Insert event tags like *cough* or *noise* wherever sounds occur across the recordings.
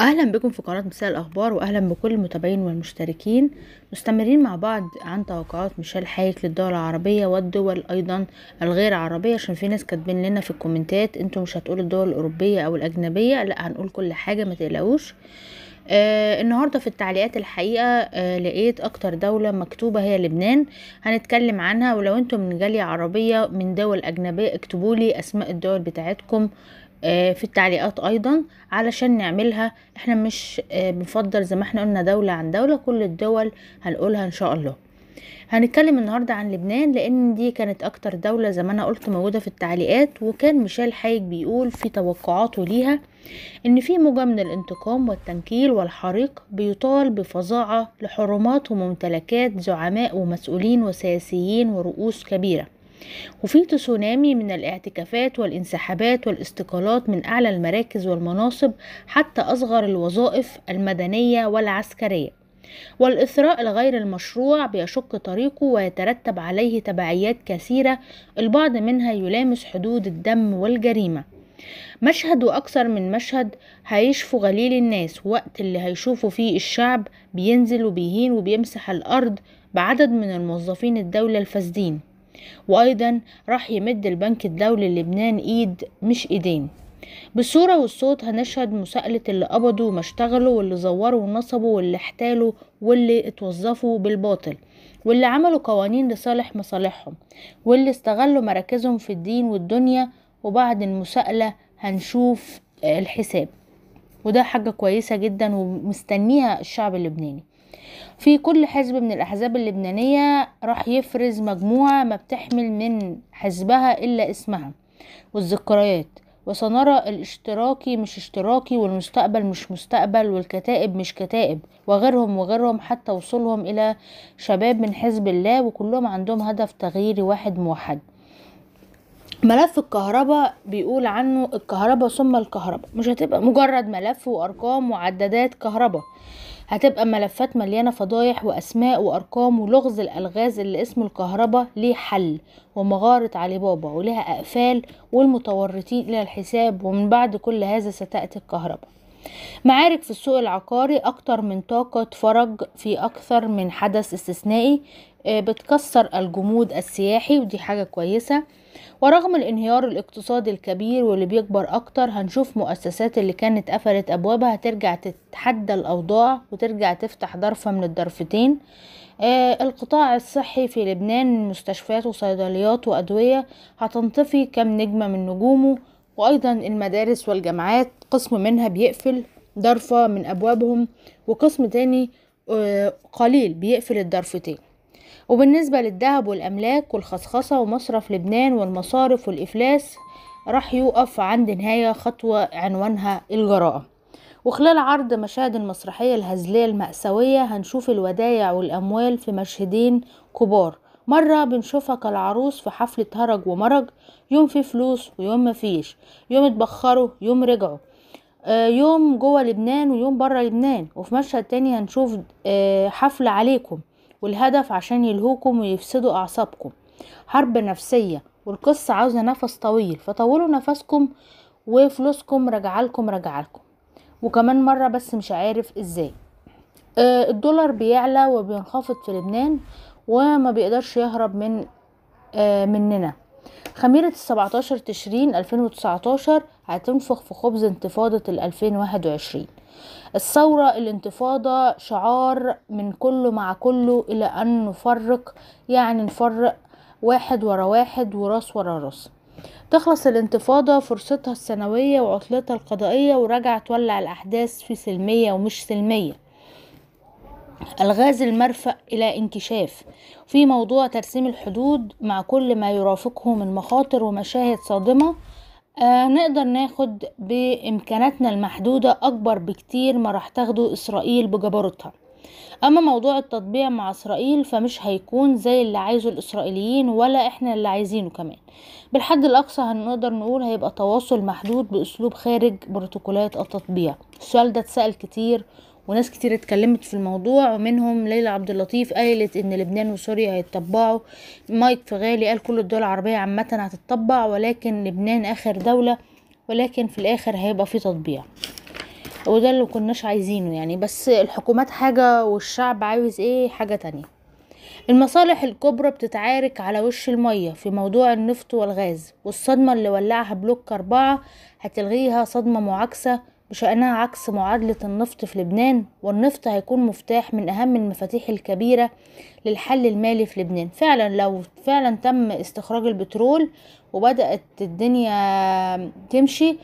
اهلا بكم في قناه مساء الاخبار واهلا بكل المتابعين والمشتركين مستمرين مع بعض عن توقعات ميشيل حايك للدول العربيه والدول ايضا الغير عربيه عشان في ناس كاتبين لنا في الكومنتات انتوا مش هتقولوا الدول الاوروبيه او الاجنبيه لا هنقول كل حاجه ما تقلقوش آه النهاردة في التعليقات الحقيقة آه لقيت أكتر دولة مكتوبة هي لبنان هنتكلم عنها ولو انتم من جالية عربية من دول أجنبية اكتبوا لي أسماء الدول بتاعتكم آه في التعليقات أيضا علشان نعملها احنا مش آه بنفضل زي ما احنا قلنا دولة عن دولة كل الدول هنقولها إن شاء الله هنتكلم النهاردة عن لبنان لان دي كانت اكتر دولة زي ما انا قلت موجودة في التعليقات وكان ميشيل حايك بيقول في توقعاته ليها ان في موجة من الانتقام والتنكيل والحريق بيطال بفظاعة لحرمات وممتلكات زعماء ومسؤولين وسياسيين ورؤوس كبيرة وفي تسونامي من الاعتكافات والانسحابات والاستقالات من أعلى المراكز والمناصب حتى أصغر الوظائف المدنية والعسكرية والإثراء الغير المشروع بيشق طريقه ويترتب عليه تبعيات كثيرة البعض منها يلامس حدود الدم والجريمة مشهد وأكثر من مشهد هيشفوا غليل الناس وقت اللي هيشوفوا فيه الشعب بينزل وبيهين وبيمسح الأرض بعدد من الموظفين الدولة الفاسدين وأيضا راح يمد البنك الدولي اللبنان إيد مش إيدين بالصورة والصوت هنشهد مساءلة اللي قبضوا وما اشتغلوا واللي زوروا ونصبوا واللي احتالوا واللي اتوظفوا بالباطل واللي عملوا قوانين لصالح مصالحهم واللي استغلوا مراكزهم في الدين والدنيا وبعد المساءلة هنشوف الحساب وده حاجة كويسة جدا ومستنيها الشعب اللبناني في كل حزب من الأحزاب اللبنانية راح يفرز مجموعة ما بتحمل من حزبها إلا اسمها والذكريات وسنرى الاشتراكي مش اشتراكي والمستقبل مش مستقبل والكتائب مش كتائب وغيرهم وغيرهم حتى وصولهم إلى شباب من حزب الله وكلهم عندهم هدف تغييري واحد موحد ملف الكهرباء بيقول عنه الكهرباء ثم الكهرباء مش هتبقى مجرد ملف وارقام وعدادات كهرباء هتبقى ملفات مليانة فضايح وأسماء وأرقام ولغز الألغاز اللي اسمه الكهرباء ليه حل ومغارة علي بابا ولها أقفال والمتورطين إلى الحساب ومن بعد كل هذا ستأتي الكهرباء معارك في السوق العقاري أكتر من طاقة فرج في أكثر من حدث استثنائي آه، بتكسر الجمود السياحي ودي حاجة كويسة ورغم الانهيار الاقتصادي الكبير واللي بيكبر أكتر هنشوف مؤسسات اللي كانت قفلت أبوابها هترجع تتحدى الأوضاع وترجع تفتح ضرفة من الضرفتين آه القطاع الصحي في لبنان مستشفيات وصيدليات وأدوية هتنطفي كم نجمة من نجومه وأيضا المدارس والجامعات قسم منها بيقفل ضرفة من أبوابهم وقسم تاني آه، قليل بيقفل الضرفتين وبالنسبة للذهب والأملاك والخصخصة ومصرف لبنان والمصارف والإفلاس راح يقف عند نهاية خطوة عنوانها الجراءة وخلال عرض مشاهد المسرحية الهزلية المأساوية هنشوف الودايع والأموال في مشهدين كبار مرة بنشوفها كالعروس في حفلة هرج ومرج يوم فيه فلوس ويوم مفيش يوم اتبخروا يوم رجعوا آه، يوم جوه لبنان ويوم بره لبنان وفي مشهد تاني هنشوف آه، حفلة عليكم والهدف عشان يلهوكم ويفسدوا أعصابكم حرب نفسية والقصة عاوزة نفس طويل فطولوا نفسكم وفلوسكم رجعلكم رجعلكم وكمان مرة بس مش عارف ازاي آه، الدولار بيعلى وبينخفض في لبنان وما بيقدرش يهرب من آه، مننا خميرة السبعتاشر تشرين ألفين وتسعتاشر هتنفخ في خبز انتفاضة الألفين واحد وعشرين الثورة الانتفاضة شعار من كله مع كله إلى أن نفرق يعني نفرق واحد ورا واحد وراس ورا راس تخلص الانتفاضة فرصتها السنوية وعطلتها القضائية ورجع تولع الأحداث في سلمية ومش سلمية الغاز المرفأ إلى انكشاف في موضوع ترسيم الحدود مع كل ما يرافقه من مخاطر ومشاهد صادمة آه نقدر ناخد بإمكاناتنا المحدودة أكبر بكتير ما راح تاخده إسرائيل بجبروتها أما موضوع التطبيع مع إسرائيل فمش هيكون زي اللي عايزه الإسرائيليين ولا إحنا اللي عايزينه كمان بالحد الأقصى هنقدر نقول هيبقى تواصل محدود بأسلوب خارج بروتوكولات التطبيع السؤال ده اتسأل كتير وناس كتير اتكلمت في الموضوع ومنهم ليلى عبد اللطيف قالت ان لبنان وسوريا هيتطبعوا مايك فغالي قال كل الدول العربية عامة هتتطبع ولكن لبنان اخر دولة ولكن في الاخر هيبقى في تطبيع وده اللي كناش عايزينه يعني بس الحكومات حاجة والشعب عاوز ايه حاجة تانية المصالح الكبرى بتتعارك على وش المية في موضوع النفط والغاز والصدمة اللي ولعها بلوك أربعة هتلغيها صدمة معاكسة بشأنها عكس معادلة النفط في لبنان والنفط هيكون مفتاح من أهم المفاتيح الكبيرة للحل المالي في لبنان فعلا لو فعلا تم استخراج البترول وبدأت الدنيا تمشي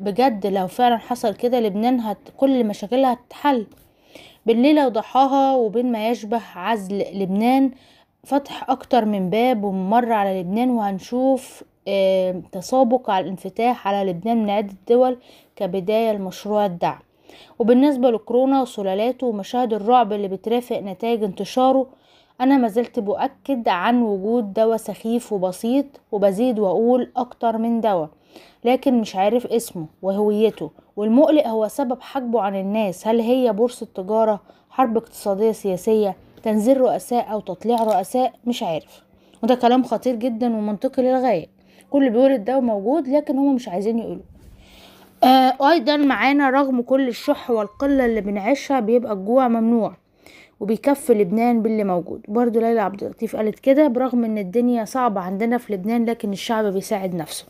بجد لو فعلا حصل كده لبنان هت كل مشاكلها هتتحل بين ليلة وضحاها وبين ما يشبه عزل لبنان فتح أكتر من باب وممر على لبنان وهنشوف تسابق على الانفتاح على لبنان من عدة دول كبداية لمشروع الدعم وبالنسبة لكورونا وسلالاته ومشاهد الرعب اللي بترافق نتائج انتشاره أنا ما زلت بؤكد عن وجود دواء سخيف وبسيط وبزيد وأقول أكتر من دواء لكن مش عارف اسمه وهويته والمقلق هو سبب حجبه عن الناس هل هي بورصة تجارة حرب اقتصادية سياسية تنزيل رؤساء أو تطليع رؤساء مش عارف وده كلام خطير جدا ومنطقي للغاية كل بيقول ده موجود لكن هما مش عايزين يقولوا آه ايضا معانا رغم كل الشح والقله اللي بنعيشها بيبقى الجوع ممنوع وبيكفي لبنان باللي موجود برضو ليلى عبد اللطيف قالت كده برغم ان الدنيا صعبة عندنا في لبنان لكن الشعب بيساعد نفسه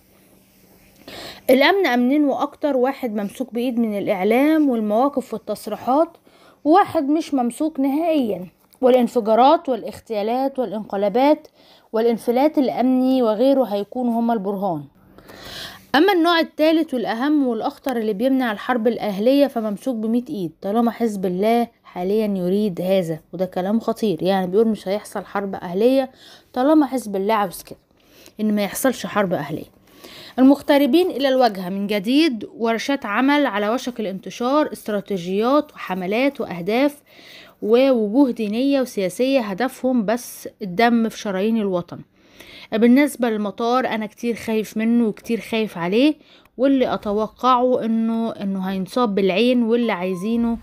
الامن امنين واكتر واحد ممسوك بايد من الاعلام والمواقف والتصريحات وواحد مش ممسوك نهائيا والانفجارات والاغتيالات والانقلابات والانفلات الأمني وغيره هيكون هما البرهان أما النوع الثالث والأهم والأخطر اللي بيمنع الحرب الأهلية فممسوك بميت إيد طالما حزب الله حاليا يريد هذا وده كلام خطير يعني بيقول مش هيحصل حرب أهلية طالما حزب الله عاوز كده إن ما يحصلش حرب أهلية المغتربين إلى الواجهة من جديد ورشات عمل على وشك الانتشار استراتيجيات وحملات وأهداف ووجوه دينية وسياسية هدفهم بس الدم في شرايين الوطن بالنسبة للمطار أنا كتير خايف منه وكتير خايف عليه واللي أتوقعه أنه, إنه هينصاب بالعين واللي عايزينه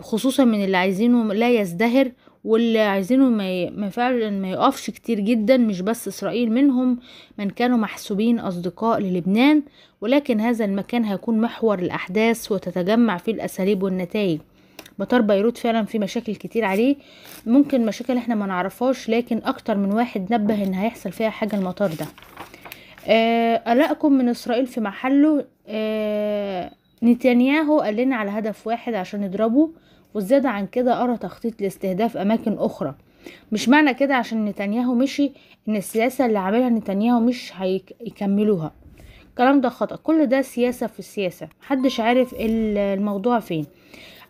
خصوصا من اللي عايزينه لا يزدهر واللي عايزينه ما ما فعلا ما يقفش كتير جدا مش بس اسرائيل منهم من كانوا محسوبين اصدقاء للبنان ولكن هذا المكان هيكون محور الاحداث وتتجمع فيه الاساليب والنتائج مطار بيروت فعلا في مشاكل كتير عليه ممكن مشاكل احنا ما نعرفهاش لكن اكتر من واحد نبه ان هيحصل فيها حاجة المطار ده قلقكم آه، من اسرائيل في محله آه، نتنياهو قال لنا على هدف واحد عشان نضربه وزيادة عن كده أرى تخطيط لاستهداف أماكن أخرى مش معنى كده عشان نتنياهو مشي إن السياسة اللي عملها نتنياهو مش هيكملوها الكلام ده خطأ كل ده سياسة في السياسة محدش عارف الموضوع فين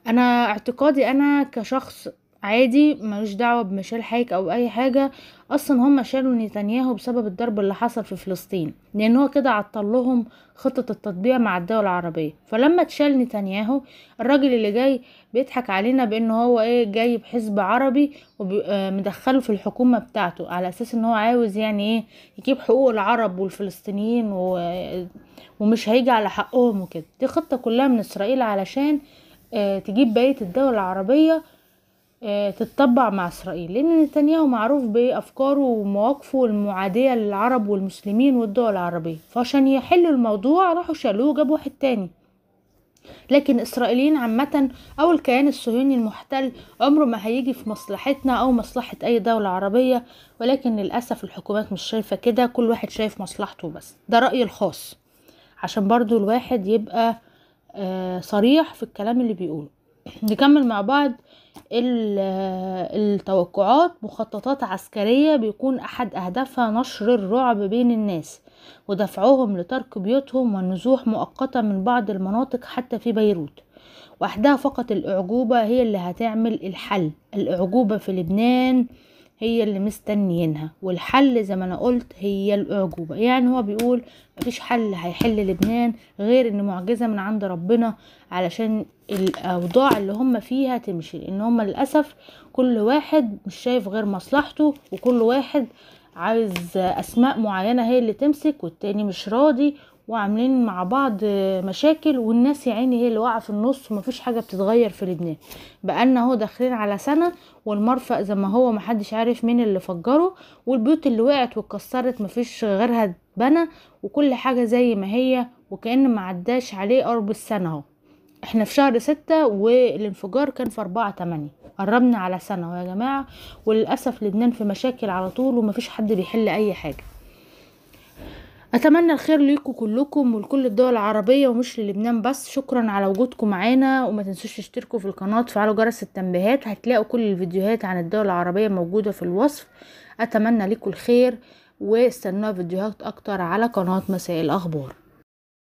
انا اعتقادي انا كشخص عادي ملوش دعوة بميشيل حيك او اي حاجة اصلا هم شالوا نتنياهو بسبب الضرب اللي حصل في فلسطين لان هو كده عطلهم خطة التطبيع مع الدول العربية فلما اتشال نتنياهو الراجل اللي جاي بيضحك علينا بان هو ايه جايب حزب عربي ومدخله آه، في الحكومة بتاعته على اساس ان هو عاوز يعني ايه يجيب حقوق العرب والفلسطينيين و... ومش هيجي على حقهم وكده دي خطة كلها من اسرائيل علشان آه، تجيب بقية الدول العربية آه، تتطبع مع إسرائيل لأن نتنياهو معروف بأفكاره ومواقفه المعادية للعرب والمسلمين والدول العربية فعشان يحلوا الموضوع راحوا شالوه جابوا واحد تاني لكن الإسرائيليين عامة أو الكيان الصهيوني المحتل عمره ما هيجي في مصلحتنا أو مصلحة أي دولة عربية ولكن للأسف الحكومات مش شايفة كده كل واحد شايف مصلحته بس ده رأيي الخاص عشان برضو الواحد يبقى آه، صريح في الكلام اللي بيقوله *clears throat* نكمل مع بعض آه، التوقعات مخططات عسكرية بيكون أحد أهدافها نشر الرعب بين الناس ودفعهم لترك بيوتهم والنزوح مؤقتا من بعض المناطق حتى في بيروت وحدها فقط الأعجوبة هي اللي هتعمل الحل الأعجوبة في لبنان هي اللي مستنيينها والحل زي ما انا قلت هي الاعجوبه يعني هو بيقول مفيش حل هيحل لبنان غير ان معجزه من عند ربنا علشان الاوضاع اللي هم فيها تمشي لان هم للاسف كل واحد مش شايف غير مصلحته وكل واحد عايز اسماء معينه هي اللي تمسك والتاني مش راضي وعاملين مع بعض مشاكل والناس يا عيني هي اللي واقعه في النص ومفيش حاجه بتتغير في لبنان بقالنا اهو داخلين على سنه والمرفأ زي ما هو محدش عارف مين اللي فجره والبيوت اللي وقعت واتكسرت مفيش غيرها اتبنى وكل حاجه زي ما هي وكأن ما عداش عليه قرب السنه اهو احنا في شهر ستة والانفجار كان في اربعة تمانية قربنا على سنة يا جماعة وللأسف لبنان في مشاكل على طول ومفيش حد بيحل اي حاجة اتمنى الخير ليكم كلكم ولكل الدول العربيه ومش للبنان بس شكرا على وجودكم معانا وما تنسوش تشتركوا في القناه وتفعلوا جرس التنبيهات هتلاقوا كل الفيديوهات عن الدول العربيه موجوده في الوصف اتمنى لكم الخير واستنوا فيديوهات اكتر على قناه مساء الاخبار